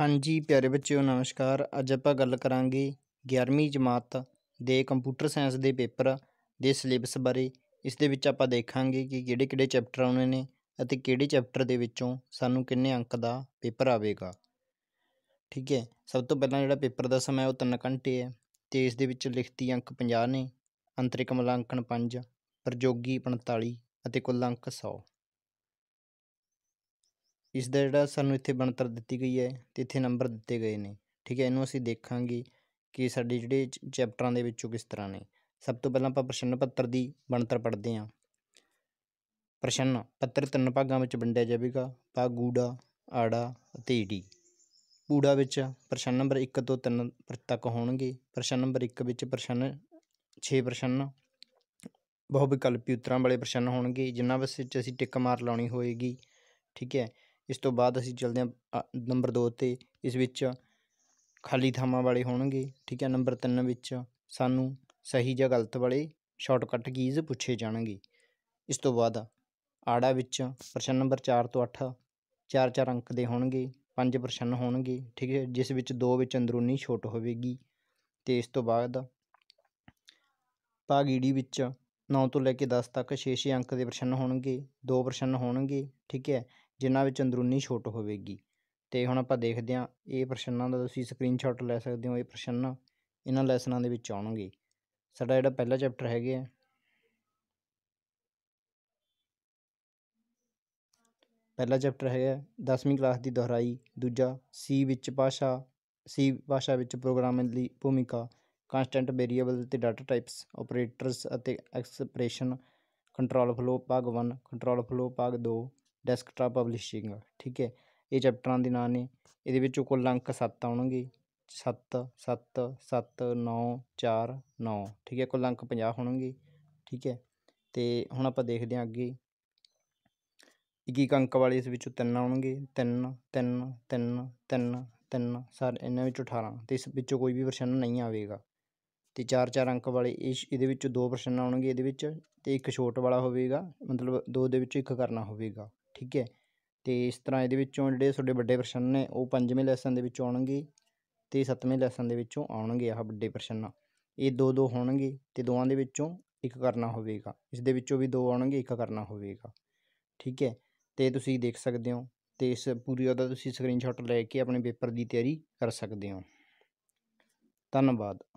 ਹਾਂਜੀ ਪਿਆਰੇ ਬੱਚਿਓ ਨਮਸਕਾਰ ਅੱਜ ਆਪਾਂ ਗੱਲ ਕਰਾਂਗੇ 11ਵੀਂ ਜਮਾਤ ਦੇ ਕੰਪਿਊਟਰ ਸਾਇੰਸ ਦੇ ਪੇਪਰ ਦੇ ਸਿਲੇਬਸ ਬਾਰੇ ਇਸ ਦੇ ਵਿੱਚ ਆਪਾਂ ਦੇਖਾਂਗੇ ਕਿ ਕਿਹੜੇ-ਕਿਹੜੇ ਚੈਪਟਰ ਆਉਣੇ ਨੇ ਅਤੇ ਕਿਹੜੇ ਚੈਪਟਰ ਦੇ ਵਿੱਚੋਂ ਸਾਨੂੰ ਕਿੰਨੇ ਅੰਕ ਦਾ ਪੇਪਰ ਆਵੇਗਾ ਠੀਕ ਹੈ ਸਭ ਤੋਂ ਪਹਿਲਾਂ ਜਿਹੜਾ ਪੇਪਰ ਦਾ ਸਮਾਂ ਉਹ 3 ਘੰਟੇ ਹੈ ਤੇ ਇਸ ਦੇ ਵਿੱਚ ਲਿਖਤੀ ਅੰਕ 50 ਨੇ ਅੰਤਰਿਕ ਮੁਲਾਂਕਣ 5 ਪ੍ਰਯੋਗੀ 45 ਅਤੇ ਕੁੱਲ ਅੰਕ 100 ਇਸ ਦਾ ਜਿਹੜਾ ਸਾਨੂੰ ਇੱਥੇ ਬਣਤਰ ਦਿੱਤੀ ਗਈ ਹੈ ਤੇ ਇੱਥੇ ਨੰਬਰ ਦਿੱਤੇ ਗਏ ਨੇ ਠੀਕ ਹੈ ਇਹਨੂੰ ਅਸੀਂ ਦੇਖਾਂਗੇ ਕਿ ਸਾਡੇ ਜਿਹੜੇ ਚੈਪਟਰਾਂ ਦੇ ਵਿੱਚੋਂ ਕਿਸ ਤਰ੍ਹਾਂ ਨੇ ਸਭ ਤੋਂ ਪਹਿਲਾਂ ਆਪਾਂ ਪ੍ਰਸ਼ਨ ਪੱਤਰ ਦੀ ਬਣਤਰ ਪੜ੍ਹਦੇ ਹਾਂ ਪ੍ਰਸ਼ਨ ਪੱਤਰ ਤਿੰਨ ਭਾਗਾਂ ਵਿੱਚ ਵੰਡਿਆ ਜਾਵੇਗਾ ਭਾਗ ਗੂੜਾ ਆੜਾ ਅਤੇ ਈੜੀ ਪੂੜਾ ਵਿੱਚ ਪ੍ਰਸ਼ਨ ਨੰਬਰ 1 ਤੋਂ 3 ਤੱਕ ਹੋਣਗੇ ਪ੍ਰਸ਼ਨ ਨੰਬਰ 1 ਵਿੱਚ ਪ੍ਰਸ਼ਨ 6 ਪ੍ਰਸ਼ਨ ਬਹੁ ਵਿਕਲਪੀ ਉੱਤਰਾਂ ਵਾਲੇ ਪ੍ਰਸ਼ਨ ਹੋਣਗੇ ਜਿਨ੍ਹਾਂ ਵਿੱਚ ਅਸੀਂ ਟਿਕ ਮਾਰ ਲਾਉਣੀ ਹੋਏਗੀ ਠੀਕ ਹੈ ਇਸ ਤੋਂ ਬਾਅਦ ਅਸੀਂ ਚਲਦੇ ਹਾਂ ਨੰਬਰ 2 'ਤੇ ਇਸ ਵਿੱਚ ਖਾਲੀ ਥਾਵਾਂ ਵਾਲੇ ਹੋਣਗੇ ਠੀਕ ਹੈ ਨੰਬਰ 3 ਵਿੱਚ ਸਾਨੂੰ ਸਹੀ ਜਾਂ ਗਲਤ ਵਾਲੇ ਸ਼ਾਰਟਕਟ ਕੀਜ਼ ਪੁੱਛੇ ਜਾਣਗੇ ਇਸ ਤੋਂ ਬਾਅਦ ਆੜਾ ਵਿੱਚ ਪ੍ਰਸ਼ਨ ਨੰਬਰ 4 ਤੋਂ 8 ਚਾਰ ਚਾਰ ਅੰਕ ਦੇ ਹੋਣਗੇ ਪੰਜ ਪ੍ਰਸ਼ਨ ਹੋਣਗੇ ਠੀਕ ਹੈ ਜਿਸ ਵਿੱਚ ਦੋ ਵਿੱਚ ਅੰਦਰੂਨੀ ਛੋਟ ਹੋਵੇਗੀ ਤੇ ਇਸ ਤੋਂ ਬਾਅਦ ਭਾਗ ਈਡੀ ਵਿੱਚ 9 ਤੋਂ ਲੈ ਕੇ 10 ਤੱਕ 6-6 ਅੰਕ ਦੇ ਪ੍ਰਸ਼ਨ ਹੋਣਗੇ ਦੋ ਪ੍ਰਸ਼ਨ ਹੋਣਗੇ ਠੀਕ ਹੈ ਜਿਨ੍ਹਾਂ ਵਿੱਚ ਅੰਦਰੂਨੀ ਛੋਟ ਹੋਵੇਗੀ ਤੇ ਹੁਣ ਆਪਾਂ ਦੇਖਦੇ ਹਾਂ ਇਹ ਪ੍ਰਸ਼ਨਾਂ ਦਾ ਤੁਸੀਂ ਸਕਰੀਨਸ਼ਾਟ ਲੈ ਸਕਦੇ ਹੋ ਇਹ ਪ੍ਰਸ਼ਨ ਇਹਨਾਂ ਲੈਸਨਾਂ ਦੇ ਵਿੱਚ ਆਉਣਗੇ ਸਾਡਾ ਜਿਹੜਾ ਪਹਿਲਾ ਚੈਪਟਰ ਹੈਗੇ ਆ ਪਹਿਲਾ ਚੈਪਟਰ ਹੈਗਾ 10ਵੀਂ ਕਲਾਸ ਦੀ ਦੁਹਰਾਈ ਦੂਜਾ ਸੀ ਵਿੱਚ ਭਾਸ਼ਾ ਸੀ ਭਾਸ਼ਾ ਵਿੱਚ ਪ੍ਰੋਗਰਾਮਿੰਗ ਦੀ ਭੂਮਿਕਾ ਕਨਸਟੈਂਟ ਵੇਰੀਏਬਲ ਤੇ ਡਾਟਾ ਟਾਈਪਸ ਆਪਰੇਟਰਸ ਅਤੇ ਐਕਸਪ੍ਰੈਸ਼ਨ ਕੰਟਰੋਲ ਫਲੋ ਭਾਗ 1 ਕੰਟਰੋਲ ਫਲੋ ਭਾਗ 2 ਡੈਸਕਟਾਪ ਪਬਲਿਸ਼ਿੰਗ ਠੀਕ ਹੈ ਇਹ ਚੈਪਟਰਾਂ ਦੇ ਨਾਂ ਨੇ ਇਹਦੇ ਵਿੱਚ ਕੁੱਲ ਅੰਕ 7 ਆਉਣਗੇ 7 7 7 9 4 9 ਠੀਕ ਹੈ ਕੁੱਲ ਅੰਕ 50 ਹੋਣਗੇ ਠੀਕ ਹੈ ਤੇ ਹੁਣ ਆਪਾਂ ਦੇਖਦੇ ਹਾਂ ਅੱਗੇ 21 ਅੰਕ ਵਾਲੇ ਇਸ ਵਿੱਚੋਂ ਤਿੰਨ ਆਉਣਗੇ ਤਿੰਨ ਤਿੰਨ ਤਿੰਨ ਤਿੰਨ ਤਿੰਨ ਸਰ ਇਹਨਾਂ ਵਿੱਚੋਂ 18 ਤੇ ਇਸ ਵਿੱਚੋਂ ਕੋਈ ਵੀ ਪ੍ਰਸ਼ਨ ਨਹੀਂ ਆਵੇਗਾ ਤੇ 4 4 ਅੰਕ ਵਾਲੇ ਇਸ ਇਹਦੇ ਵਿੱਚੋਂ ਦੋ ਪ੍ਰਸ਼ਨ ਆਉਣਗੇ ਇਹਦੇ ਵਿੱਚ ਤੇ ਇੱਕ ਛੋਟ ਵਾਲਾ ਹੋਵੇਗਾ ਮਤਲਬ ਦੋ ਦੇ ਵਿੱਚੋਂ ਇੱਕ ਕਰਨਾ ਹੋਵੇਗਾ ਠੀਕ ਹੈ ਤੇ ਇਸ ਤਰ੍ਹਾਂ ਇਹਦੇ ਵਿੱਚੋਂ ਜਿਹੜੇ ਤੁਹਾਡੇ ਵੱਡੇ ਪ੍ਰਸ਼ਨ ਨੇ ਉਹ ਪੰਜਵੇਂ ਲੈਸਨ ਦੇ ਵਿੱਚ ਆਉਣਗੇ ਤੇ ਸੱਤਵੇਂ ਲੈਸਨ ਦੇ ਵਿੱਚੋਂ ਆਉਣਗੇ ਆਹ ਵੱਡੇ ਪ੍ਰਸ਼ਨ ਇਹ ਦੋ ਦੋ ਹੋਣਗੇ ਤੇ ਦੋਵਾਂ ਦੇ ਵਿੱਚੋਂ ਇੱਕ ਕਰਨਾ ਹੋਵੇਗਾ ਇਸ ਦੇ ਵਿੱਚੋਂ ਵੀ ਦੋ ਆਉਣਗੇ ਇੱਕ ਕਰਨਾ ਹੋਵੇਗਾ ਠੀਕ ਹੈ ਤੇ ਤੁਸੀਂ ਦੇਖ ਸਕਦੇ ਹੋ ਤੇ ਇਸ ਪੂਰੀ ਉਹਦਾ ਤੁਸੀਂ ਸਕਰੀਨਸ਼ਾਟ ਲੈ ਕੇ ਆਪਣੇ ਪੇਪਰ ਦੀ ਤਿਆਰੀ ਕਰ ਸਕਦੇ ਹੋ ਧੰਨਵਾਦ